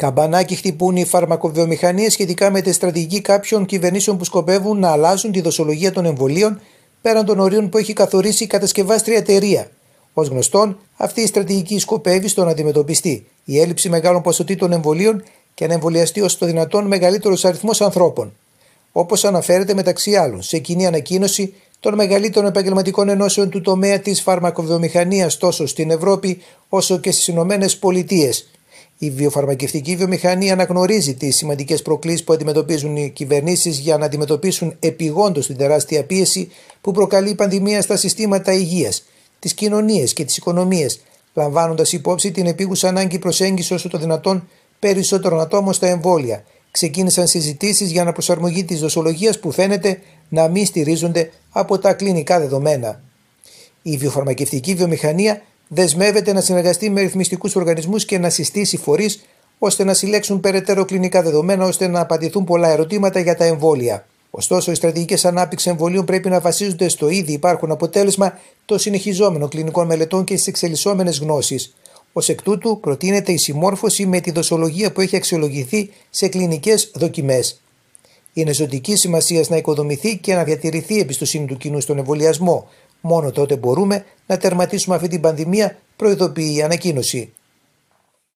Καμπανάκι χτυπούν οι φαρμακοβιομηχανίες σχετικά με τη στρατηγική κάποιων κυβερνήσεων που σκοπεύουν να αλλάζουν τη δοσολογία των εμβολίων πέραν των ορίων που έχει καθορίσει η κατασκευάστρια εταιρεία. Ως γνωστόν, αυτή η στρατηγική σκοπεύει στο να αντιμετωπιστεί η έλλειψη μεγάλων ποσοτήτων εμβολίων και να εμβολιαστεί ως το δυνατόν μεγαλύτερος αριθμός ανθρώπων. Όπως αναφέρεται μεταξύ άλλων σε κοινή ανακοίνωση των μεγαλύτερων επαγγελματικών ενώσεων του τομέα της φαρμακοβιομηχανίας τόσο στην Ευρώπη όσο και στις Ηνωμένες Πολιτείες, η βιοφαρμακευτική βιομηχανία αναγνωρίζει τις σημαντικές προκλήσεις που αντιμετωπίζουν οι κυβερνήσεις για να αντιμετωπίσουν επιγόντως την τεράστια πίεση που προκαλεί η πανδημία στα συστήματα υγείας, τις κοινωνίες και τις οικονομίες, λαμβάνοντας υπόψη την επίγουσα ανάγκη προσέγγισης όσο το δυνατόν περισσότερων ατόμων στα εμβόλια. Ξεκίνησαν συζητήσεις για αναπροσαρμογή της δοσολογίας που φαίνεται να μην στηρίζονται από τα κλινικά δεδομένα. Η βιοφαρμακευτική βιομηχανία δεσμεύεται να συνεργαστεί με ρυθμιστικούς οργανισμούς και να συστήσει φορείς ώστε να συλλέξουν περαιτέρω κλινικά δεδομένα ώστε να απαντηθούν πολλά ερωτήματα για τα εμβόλια. Ωστόσο, οι στρατηγικές ανάπτυξης εμβολίων πρέπει να βασίζονται στο ήδη υπάρχον αποτέλεσμα των συνεχιζόμενων κλινικών μελετών και στις εξελισσόμενες γνώσεις. Ως εκ τούτου, προτείνεται η συμμόρφωση με τη δοσολογία που έχει αξιολογηθεί σε κλινικές δοκιμές. Είναι ζωτικής σημασίας να οικοδομηθεί και να διατηρηθεί η εμπιστοσύνη του κοινού στον εμβολιασμό, Μόνο τότε μπορούμε να τερματίσουμε αυτή την πανδημία, προειδοποιεί η ανακοίνωση.